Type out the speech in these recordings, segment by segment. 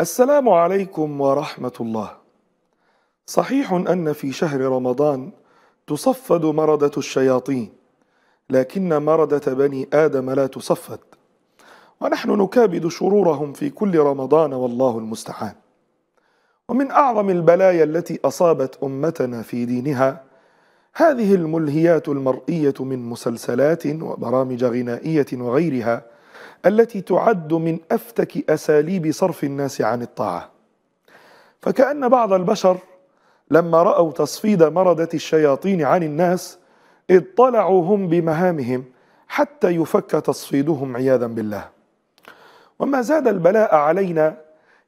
السلام عليكم ورحمة الله. صحيح أن في شهر رمضان تصفد مردة الشياطين، لكن مردة بني آدم لا تصفد، ونحن نكابد شرورهم في كل رمضان والله المستعان. ومن أعظم البلايا التي أصابت أمتنا في دينها هذه الملهيات المرئية من مسلسلات وبرامج غنائية وغيرها التي تعد من افتك اساليب صرف الناس عن الطاعه فكان بعض البشر لما راوا تصفيد مرده الشياطين عن الناس اطلعوا هم بمهامهم حتى يفك تصفيدهم عياذا بالله وما زاد البلاء علينا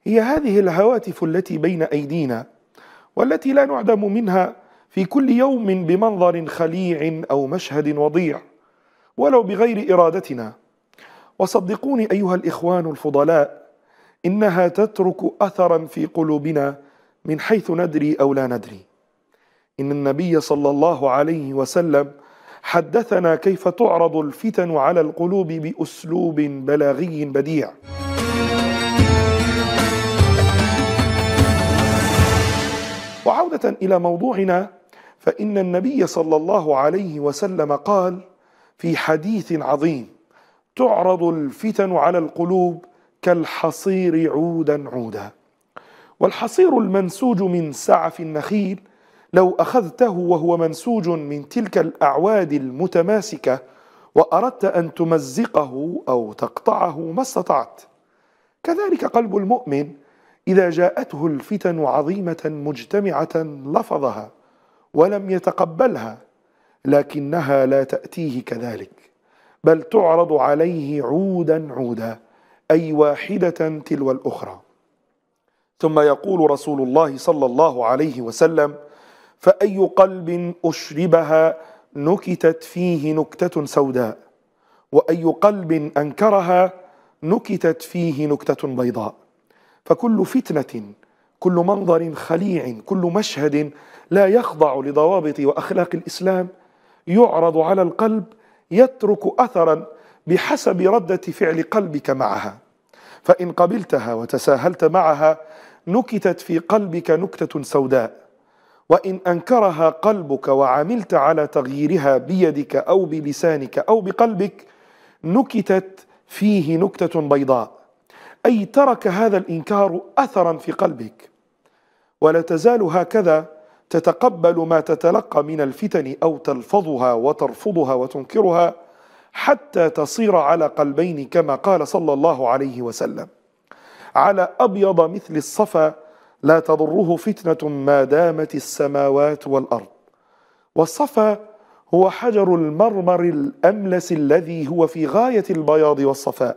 هي هذه الهواتف التي بين ايدينا والتي لا نعدم منها في كل يوم بمنظر خليع او مشهد وضيع ولو بغير ارادتنا وصدقوني ايها الاخوان الفضلاء انها تترك اثرا في قلوبنا من حيث ندري او لا ندري ان النبي صلى الله عليه وسلم حدثنا كيف تعرض الفتن على القلوب باسلوب بلاغي بديع وعوده الى موضوعنا فان النبي صلى الله عليه وسلم قال في حديث عظيم تعرض الفتن على القلوب كالحصير عودا عودا والحصير المنسوج من سعف النخيل لو اخذته وهو منسوج من تلك الاعواد المتماسكه واردت ان تمزقه او تقطعه ما استطعت كذلك قلب المؤمن اذا جاءته الفتن عظيمه مجتمعه لفظها ولم يتقبلها لكنها لا تاتيه كذلك بل تعرض عليه عودا عودا أي واحدة تلو الأخرى ثم يقول رسول الله صلى الله عليه وسلم فأي قلب أشربها نكتت فيه نكتة سوداء وأي قلب أنكرها نكتت فيه نكتة بيضاء فكل فتنة كل منظر خليع كل مشهد لا يخضع لضوابط وأخلاق الإسلام يعرض على القلب يترك أثرا بحسب ردة فعل قلبك معها فإن قبلتها وتساهلت معها نكتت في قلبك نكتة سوداء وإن أنكرها قلبك وعملت على تغييرها بيدك أو بلسانك أو بقلبك نكتت فيه نكتة بيضاء أي ترك هذا الإنكار أثرا في قلبك ولا تزال هكذا تتقبل ما تتلقى من الفتن او تلفظها وترفضها وتنكرها حتى تصير على قلبين كما قال صلى الله عليه وسلم على ابيض مثل الصفا لا تضره فتنه ما دامت السماوات والارض والصفا هو حجر المرمر الاملس الذي هو في غايه البياض والصفاء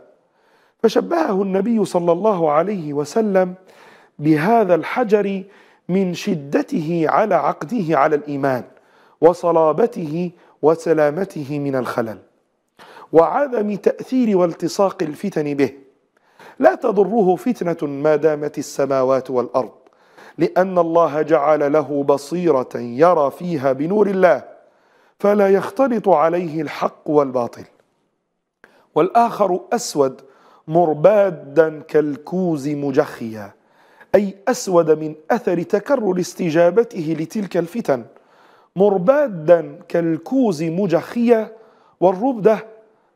فشبهه النبي صلى الله عليه وسلم بهذا الحجر من شدته على عقده على الإيمان وصلابته وسلامته من الخلل وعدم تأثير والتصاق الفتن به لا تضره فتنة ما دامت السماوات والأرض لأن الله جعل له بصيرة يرى فيها بنور الله فلا يختلط عليه الحق والباطل والآخر أسود مربادا كالكوز مجخيا أي أسود من أثر تكرر استجابته لتلك الفتن مربادا كالكوز مجخية والربدة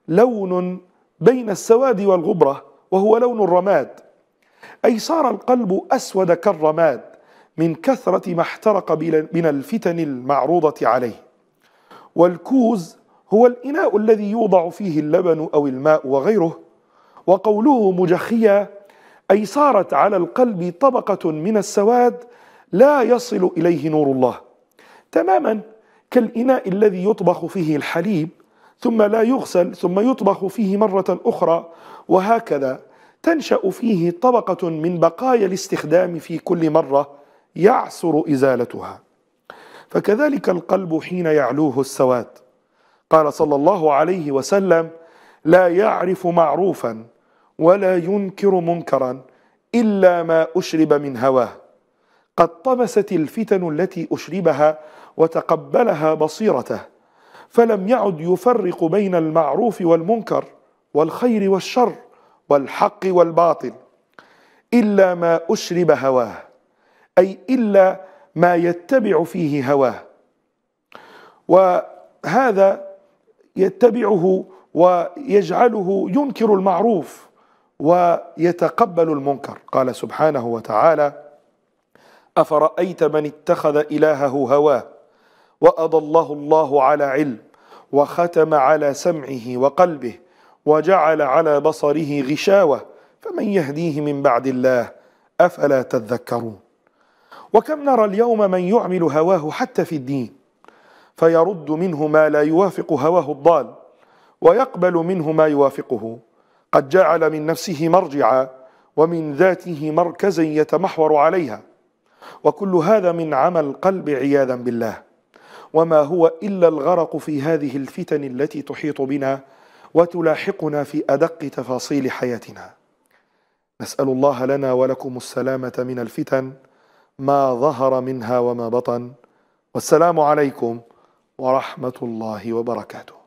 لون بين السواد والغبرة وهو لون الرماد أي صار القلب أسود كالرماد من كثرة ما احترق من الفتن المعروضة عليه والكوز هو الإناء الذي يوضع فيه اللبن أو الماء وغيره وقوله مجخية أي صارت على القلب طبقة من السواد لا يصل إليه نور الله تماما كالإناء الذي يطبخ فيه الحليب ثم لا يغسل ثم يطبخ فيه مرة أخرى وهكذا تنشأ فيه طبقة من بقايا الاستخدام في كل مرة يعسر إزالتها فكذلك القلب حين يعلوه السواد قال صلى الله عليه وسلم لا يعرف معروفا ولا ينكر منكرا إلا ما أشرب من هواه قد طمست الفتن التي أشربها وتقبلها بصيرته فلم يعد يفرق بين المعروف والمنكر والخير والشر والحق والباطل إلا ما أشرب هواه أي إلا ما يتبع فيه هواه وهذا يتبعه ويجعله ينكر المعروف ويتقبل المنكر قال سبحانه وتعالى أفرأيت من اتخذ إلهه هواه وأضله الله على علم وختم على سمعه وقلبه وجعل على بصره غشاوة فمن يهديه من بعد الله أفلا تذكرون وكم نرى اليوم من يعمل هواه حتى في الدين فيرد منه ما لا يوافق هواه الضال ويقبل منه ما يوافقه قد جعل من نفسه مرجعا ومن ذاته مركزا يتمحور عليها وكل هذا من عمى القلب عياذا بالله وما هو الا الغرق في هذه الفتن التي تحيط بنا وتلاحقنا في ادق تفاصيل حياتنا نسال الله لنا ولكم السلامه من الفتن ما ظهر منها وما بطن والسلام عليكم ورحمه الله وبركاته